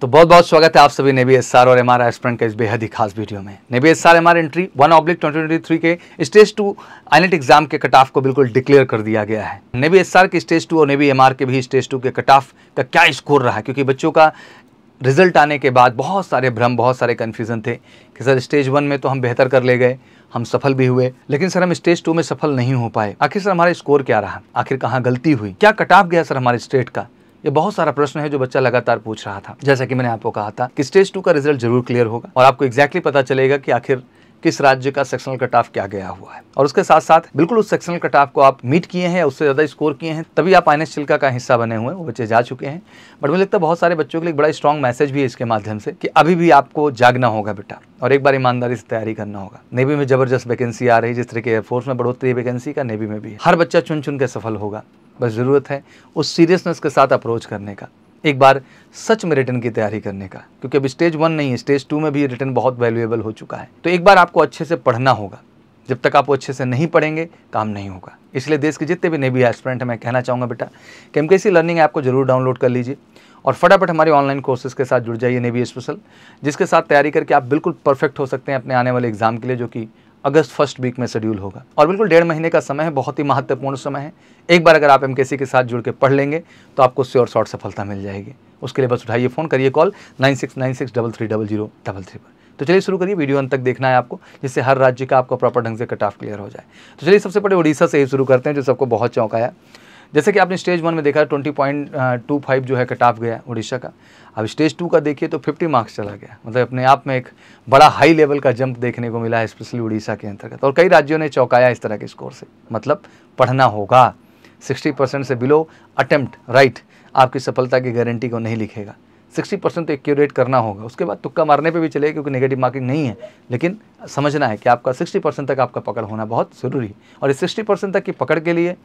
तो बहुत बहुत स्वागत है आप सभी नेबी एस आर और एम आर एस्परेंट के इस बेहद ही खास वीडियो में navy S R M R entry one oblique twenty twenty three के स्टेज टू आइनेट एग्जाम के कट ऑफ को बिल्कुल डिक्लेयर कर दिया गया है नेबी एस आर के स्टेज टू और नेबी एम आर के भी स्टेज टू के कट ऑफ का क्या स्कोर रहा है क्योंकि बच्चों का रिजल्ट आने के बाद बहुत सारे भ्रम बहुत सारे कन्फ्यूज़न थे कि सर स्टेज वन में तो हम बेहतर कर ले गए हम सफल भी हुए लेकिन सर हम स्टेज टू में सफल नहीं हो पाए आखिर सर हमारा स्कोर क्या रहा आखिर कहाँ गलती हुई क्या कट ऑफ गया सर हमारे स्टेट का ये बहुत सारा प्रश्न है जो बच्चा लगातार पूछ रहा था जैसा कि मैंने आपको कहा था कि स्टेज टू का रिजल्ट जरूर क्लियर होगा और आपको एग्जैक्टली exactly पता चलेगा कि आखिर किस राज्य का सेक्शनल कट ऑफ क्या गया हुआ है और उसके साथ साथ बिल्कुल उस सेक्शनल कट ऑफ को आप मीट किए हैं उससे ज़्यादा स्कोर किए हैं तभी आप आईनेस चिल्का का हिस्सा बने हुए हैं वो बच्चे जा चुके हैं बट मुझे लगता है बहुत सारे बच्चों के लिए बड़ा स्ट्रॉन्ग मैसेज भी है इसके माध्यम से कि अभी भी आपको जागना होगा बेटा और एक बार ईमानदारी से तैयारी करना होगा नेवी में जबरदस्त वैकेंसी आ रही है जिस तरह के एयरफोर्स में बढ़ोतरी वैकेंसी का नेवी में भी हर बच्चा चुन चुन के सफल होगा बस ज़रूरत है उस सीरियसनेस के साथ अप्रोच करने का एक बार सच में रिटर्न की तैयारी करने का क्योंकि अब स्टेज वन नहीं है स्टेज टू में भी रिटर्न बहुत वैल्यूएबल हो चुका है तो एक बार आपको अच्छे से पढ़ना होगा जब तक आप अच्छे से नहीं पढ़ेंगे काम नहीं होगा इसलिए देश के जितने भी नेवी एस्पिरेंट हैं मैं कहना चाहूँगा बेटा कि एम लर्निंग ऐप को जरूर डाउनलोड कर लीजिए और फटाफट हमारे ऑनलाइन कोर्सेज के साथ जुड़ जाइए नेवी स्पेशल जिसके साथ तैयारी करके आप बिल्कुल परफेक्ट हो सकते हैं अपने आने वाले एग्जाम के लिए जो कि अगस्त फर्स्ट वीक में शेड्यूल होगा और बिल्कुल डेढ़ महीने का समय है बहुत ही महत्वपूर्ण समय है एक बार अगर आप एम के साथ जुड़ के पढ़ लेंगे तो आपको और शॉर्ट सफलता मिल जाएगी उसके लिए बस उठाइए फ़ोन करिए call nine six nine six double three double zero double three पर तो चलिए शुरू करिए वीडियो अंत तक देखना है आपको जिससे हर राज्य का आपका प्रॉपर ढंग से कट ऑफ क्लियर हो जाए तो चलिए सबसे पहले उड़ीसा से ही शुरू करते हैं जो सबको बहुत चौंकाया जैसे कि आपने स्टेज वन में देखा ट्वेंटी पॉइंट टू फाइव जो है कटाफ गया उड़ीसा का अब स्टेज टू का देखिए तो फिफ्टी मार्क्स चला गया मतलब अपने आप में एक बड़ा हाई लेवल का जंप देखने को मिला है स्पेशली उड़ीसा के अंतर्गत और कई राज्यों ने चौंकाया इस तरह के स्कोर से मतलब पढ़ना होगा सिक्सटी परसेंट से बिलो अटेम्प्ट राइट आपकी सफलता की गारंटी को नहीं लिखेगा सिक्सटी परसेंट तो एक्यूरेट करना होगा उसके बाद तुक्का मारने पे भी चलेगा क्योंकि नेगेटिव मार्किंग नहीं है लेकिन समझना है कि आपका सिक्सटी परसेंट तक आपका पकड़ होना बहुत ज़रूरी है और इस सिक्सटी परसेंट तक की पकड़ के लिए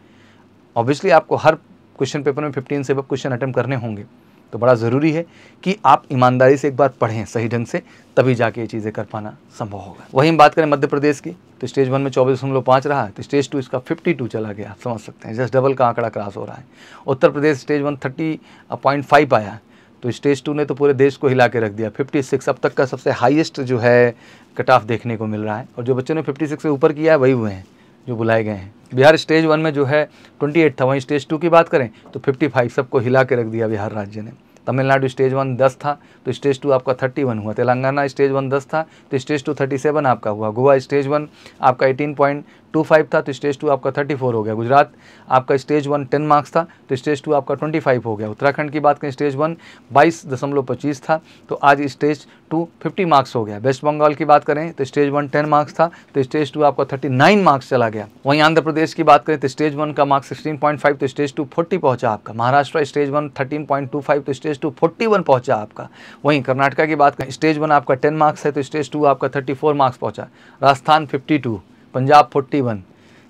ऑब्वियसली आपको हर क्वेश्चन पेपर में फिफ्टीन से क्वेश्चन अटैम्प्ट करने होंगे तो बड़ा ज़रूरी है कि आप ईमानदारी से एक बार पढ़ें सही ढंग से तभी जाके ये चीज़ें कर पाना संभव होगा वहीं हम बात करें मध्य प्रदेश की तो स्टेज वन में चौबीस दशमलव पाँच रहा है तो स्टेज टू इसका फिफ्टी टू चला गया आप समझ सकते हैं जस्ट डबल का आंकड़ा क्रॉस हो रहा है Uttar Pradesh stage one thirty point five आया तो स्टेज टू ने तो पूरे देश को हिला के रख दिया फिफ्टी सिक्स अब तक का सबसे हाइएस्ट जो है कट ऑफ देखने को मिल रहा है और जो बच्चों ने फिफ्टी सिक्स से ऊपर किया है वही हुए हैं जो बुलाए गए हैं बिहार स्टेज वन में जो है ट्वेंटी एट था वहीं स्टेज टू की बात करें तो फिफ्टी फाइव सबको हिला के रख दिया बिहार राज्य ने तमिलनाडु स्टेज वन दस था तो स्टेज टू आपका थर्टी वन हुआ तेलंगाना स्टेज वन दस था तो स्टेज टू थर्टी सेवन आपका हुआ गोवा स्टेज वन आपका एटीन पॉइंट टू फाइव था तो स्टेज टू आपका थर्टी फोर हो गया गुजरात आपका स्टेज वन टेन मार्क्स था तो स्टेज टू आपका ट्वेंटी फाइव हो गया उत्तराखंड की बात करें स्टेज वन बाईस दशमलव पच्चीस था तो आज स्टेज टू फिफ्टी मार्क्स हो गया वेस्ट बंगाल की बात करें तो स्टेज वन टेन मार्क्स था तो स्टेज टू आपका थर्टी नाइन मार्क्स चला गया वहीं आंध्र प्रदेश की बात करें तो स्टेज वन का मार्क्स सिक्सटीन पॉइंट फाइव तो स्टेज टू फोर्टी पहुंचा आपका Maharashtra stage one thirteen point two five तो स्टेज टू फोर्टी वन पहुंचा आपका वहीं कर्नाटका की बात करें स्टेज वन आपका टेन मार्क्स है तो स्टेज टू आपका थर्टी फोर मार्क्स पहुंचा राजस्थान फिफ्टी टू पंजाब 41,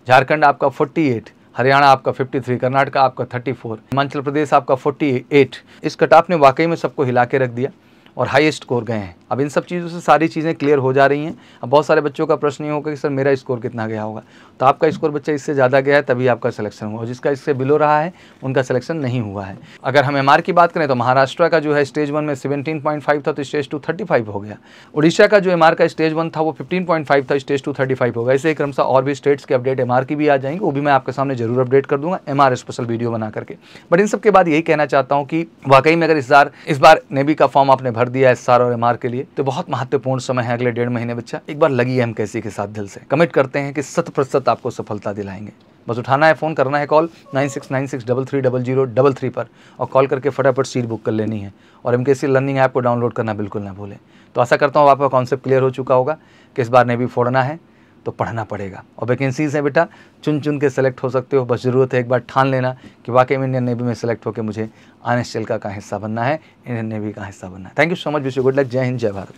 झारखंड आपका 48, हरियाणा आपका 53, कर्नाटका आपका 34, हिमाचल प्रदेश आपका 48. इस कटाप ने वाकई में सबको हिला के रख दिया और हाईएस्ट स्कोर गए हैं अब इन सब चीज़ों से सारी चीज़ें क्लियर हो जा रही हैं अब बहुत सारे बच्चों का प्रश्न ये होगा कि सर मेरा स्कोर कितना गया होगा तो आपका स्कोर बच्चा इससे ज़्यादा गया है तभी आपका सिलेक्शन हुआ और जिसका इससे बिलो रहा है उनका सिलेक्शन नहीं हुआ है अगर हम एम की बात करें तो महाराष्ट्र का जो है स्टेज वन में सेवेंटीन था तो स्टेज टू थर्टी हो गया उड़ीसा का जो एम का स्टेज वन था वो फिफ्टीन था स्टेज टू थर्टी हो गया इसे क्रम से और भी स्टेट्स के अपडेट एम की भी आ जाएंगे वो भी मैं आपके सामने जरूर अपडेट कर दूंगा एम स्पेशल वीडियो बना करके बट इन सब के बाद यही कहना चाहता हूँ कि वाकई में अगर इस बार इस बार नेवी का फॉर्म आपने भर भर दिया है सार और एमआर के लिए तो बहुत महत्वपूर्ण समय है अगले डेढ़ महीने बच्चा एक बार लगी है हम कैसी के साथ दिल से कमिट करते हैं कि शत प्रतिशत आपको सफलता दिलाएंगे बस उठाना है फ़ोन करना है call nine six nine six double three double zero double three पर और कॉल करके फटाफट सीट बुक कर लेनी है और एम लर्निंग ऐप को डाउनलोड करना बिल्कुल ना भूलें तो आशा करता हूँ आपका कॉन्सेप्ट क्लियर हो चुका होगा कि इस बार ने भी फोड़ना है तो पढ़ना पड़ेगा और वैकेंसीज़ हैं बेटा चुन चुन के सेलेक्ट हो सकते हो बस ज़रूरत है एक बार ठान लेना कि वाकई में इंडियन नेवी में सेलेक्ट होकर मुझे आर एस का हिस्सा बनना है इंडियन नेवी का हिस्सा बनना है thank you so much wish you good luck जय हिंद जय भारत